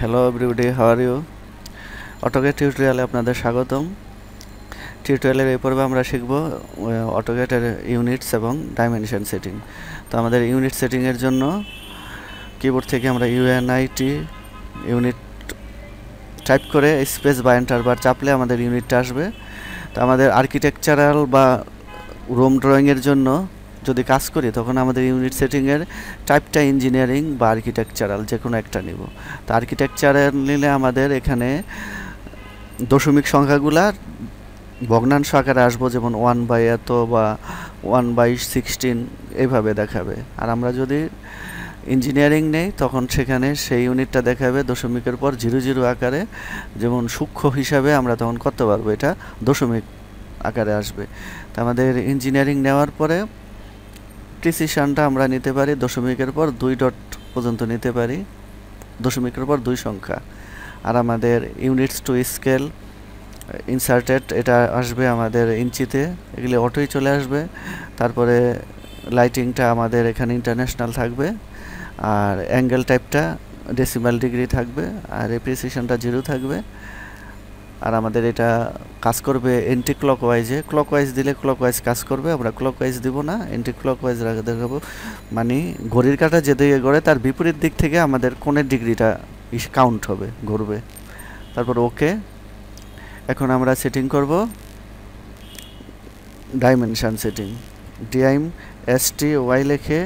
hello everybody how are you AutoCAD টিউটোরিয়ালে আপনাদের স্বাগতম টিউটোরিয়ালের এই পর্বে আমরা শিখব অটোকেটের ইউনিটস এবং ডাইমেনশন সেটিং তো আমাদের ইউনিট সেটিংয়ের জন্য কিবোর্ড থেকে আমরা ইউএনআইটি ইউনিট টাইপ করে স্পেস বা এন্টার বার চাপলে আমাদের ইউনিটটা আসবে তো আমাদের আর্কিটেকচারাল বা রুম ড্রয়িংয়ের জন্য যদি কাজ করি তখন আমাদের ইউনিট সেটিংয়ের টাইপটা ইঞ্জিনিয়ারিং বা আর্কিটেকচারাল যে কোনো একটা নিব তো আর্কিটেকচারাল নিলে আমাদের এখানে দশমিক সংখ্যাগুলার ভগ্নাংশ আকারে আসবো যেমন ওয়ান বাই এত বা ওয়ান বাই সিক্সটিন এইভাবে দেখাবে আর আমরা যদি ইঞ্জিনিয়ারিং নেই তখন সেখানে সেই ইউনিটটা দেখাবে দশমিকের পর জিরো জিরো আকারে যেমন সূক্ষ্ম হিসাবে আমরা তখন করতে পারবো এটা দশমিক আকারে আসবে তো আমাদের ইঞ্জিনিয়ারিং নেওয়ার পরে প্রিসিশনটা আমরা নিতে পারি দশমিকের পর দুই ডট পর্যন্ত নিতে পারি দশমিকের পর দুই সংখ্যা আর আমাদের ইউনিটস টু স্কেল ইনসার্টেড এটা আসবে আমাদের ইঞ্চিতে এগুলি অটোই চলে আসবে তারপরে লাইটিংটা আমাদের এখানে ইন্টারন্যাশনাল থাকবে আর অ্যাঙ্গেল টাইপটা ডেসিমাল ডিগ্রি থাকবে আর এপ্রিসিয়েশনটা জিরো থাকবে আর আমাদের এটা কাজ করবে এন্টি ক্লক ওয়াইজে ক্লক ওয়াইজ দিলে ক্লক ওয়াইজ কাজ করবে আমরা ক্লক ওয়াইজ দিব না এন্টি ক্লক ওয়াইজ দেখাবো মানে ঘড়ির কাঁটা দিকে গড়ে তার বিপরীত দিক থেকে আমাদের কোণের ডিগ্রিটা কাউন্ট হবে ঘুরবে তারপর ওকে এখন আমরা সেটিং করব dimension setting D I M S T Y লেখে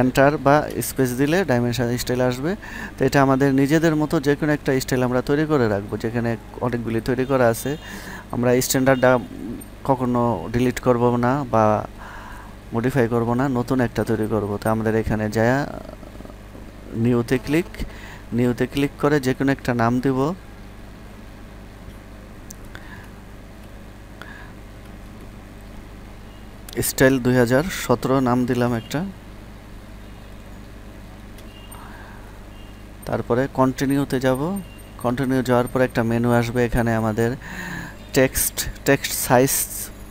এন্টার বা স্পেস দিলে ডাইমেনশান স্টাইল আসবে তো এটা আমাদের নিজেদের মতো যে কোনো একটা স্টাইল আমরা তৈরি করে রাখবো যেখানে অনেকগুলি তৈরি করা আছে আমরা স্ট্যান্ডার্ডটা কখনো ডিলিট করব না বা মডিফাই করব না নতুন একটা তৈরি করব তো আমাদের এখানে যায় নিউতে ক্লিক নিউতে ক্লিক করে যে কোনো একটা নাম দিব স্টাইল দুই নাম দিলাম একটা তারপরে কন্টিনিউতে যাব কন্টিনিউ যাওয়ার পর একটা মেনু আসবে এখানে আমাদের টেক্সট টেক্সট সাইজ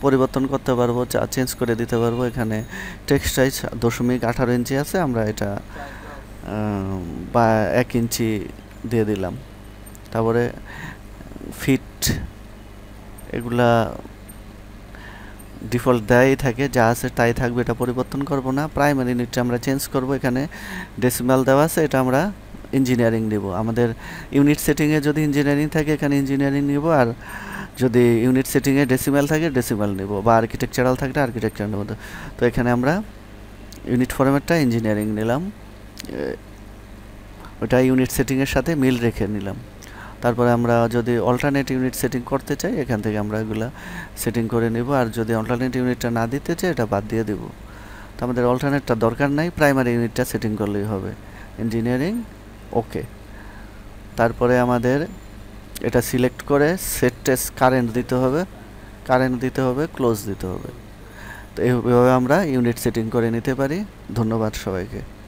পরিবর্তন করতে পারবো চেঞ্জ করে দিতে পারবো এখানে টেক্সট সাইজ দশমিক আঠারো ইঞ্চি আছে আমরা এটা বা এক ইঞ্চি দিয়ে দিলাম তারপরে ফিট এগুলা ডিফল্ট দেয়াই থাকে যা আছে তাই থাকবে এটা পরিবর্তন করব না প্রাইমারি ইউনিটটা আমরা চেঞ্জ করব এখানে ডেসিমাল দেওয়া আছে এটা আমরা ইঞ্জিনিয়ারিং নেব আমাদের ইউনিট সেটিংয়ে যদি ইঞ্জিনিয়ারিং থাকে এখানে ইঞ্জিনিয়ারিং নেব আর যদি ইউনিট সেটিংয়ে ডেসিমাল থাকে ডেসিমাল নেব বা আর্কিটেকচারাল থাকলে আর্কিটেকচার নেব তো এখানে আমরা ইউনিট ফরম্যাটটা ইঞ্জিনিয়ারিং নিলাম ওটা ইউনিট সেটিংয়ের সাথে মিল রেখে নিলাম তারপরে আমরা যদি অল্টারনেট ইউনিট সেটিং করতে চাই এখান থেকে আমরা এগুলো সেটিং করে নেব আর যদি অল্টারনেট ইউনিটটা না দিতে চাই এটা বাদ দিয়ে দেব তো আমাদের অল্টারনেটটা দরকার নাই প্রাইমারি ইউনিটটা সেটিং করলেই হবে ইঞ্জিনিয়ারিং ওকে তারপরে আমাদের এটা সিলেক্ট করে সেট টেস্ট কারেন্ট দিতে হবে কারেন্ট দিতে হবে ক্লোজ দিতে হবে তো এইভাবে আমরা ইউনিট সেটিং করে নিতে পারি ধন্যবাদ সবাইকে